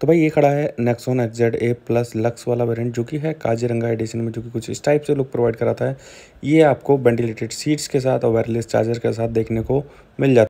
तो भाई ये खड़ा है Nexon Z A plus lux वाला वेरिएंट जो कि है काजीरंगा एडिशन में जो कि कुछ इस टाइप से लुक प्रोवाइड कराता है ये आपको वेंटिलेटेड सीट्स के साथ और वायरलेस चार्जर के साथ देखने को मिल जाता है